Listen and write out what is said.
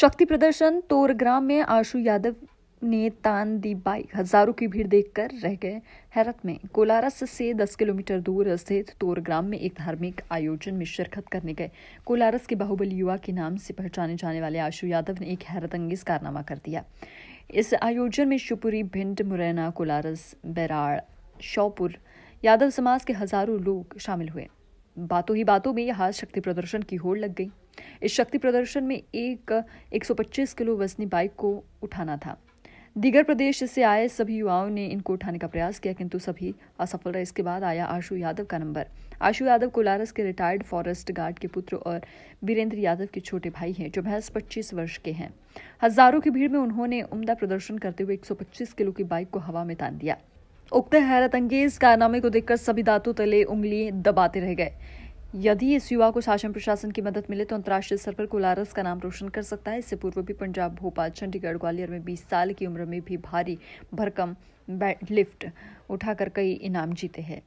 शक्ति प्रदर्शन तोरग्राम में आशु यादव ने तान दी बाइक हजारों की भीड़ देखकर रह गए हैरत में कोलारस से 10 किलोमीटर दूर स्थित तोरग्राम में एक धार्मिक आयोजन में शिरकत करने गए कोलारस के बाहुबली युवा के नाम से पहचाने जाने वाले आशु यादव ने एक हैरत अंगेज कारनामा कर दिया इस आयोजन में शिवपुरी भिंड मुरैना कोलारस बैराड़ शौपुर यादव समाज के हजारों लोग शामिल हुए बातों ही बातों में यहाँ शक्ति प्रदर्शन की होड़ लग गई इस शक्ति प्रदर्शन में एक 125 किलो वजनी बाइक को उठाना था दीगर प्रदेश से आए सभी युवाओं ने इनको उठाने का प्रयास किया किंतु सभी असफल रहे इसके बाद आया आशु यादव का नंबर आशु यादव कोलारस के रिटायर्ड फॉरेस्ट गार्ड के पुत्र और वीरेंद्र यादव के छोटे भाई हैं जो महज पच्चीस वर्ष के हैं हजारों की भीड़ में उन्होंने उमदा प्रदर्शन करते हुए एक किलो की बाइक को हवा में तान दिया उक्त हैरत अंगेज कारनामे को देखकर सभी दांतों तले उंगली दबाते रह गए यदि इस युवा को शासन प्रशासन की मदद मिले तो अंतर्राष्ट्रीय स्तर पर कोलारस का नाम रोशन कर सकता है इससे पूर्व भी पंजाब भोपाल चंडीगढ़ ग्वालियर में 20 साल की उम्र में भी भारी भरकम लिफ्ट उठाकर कई इनाम जीते हैं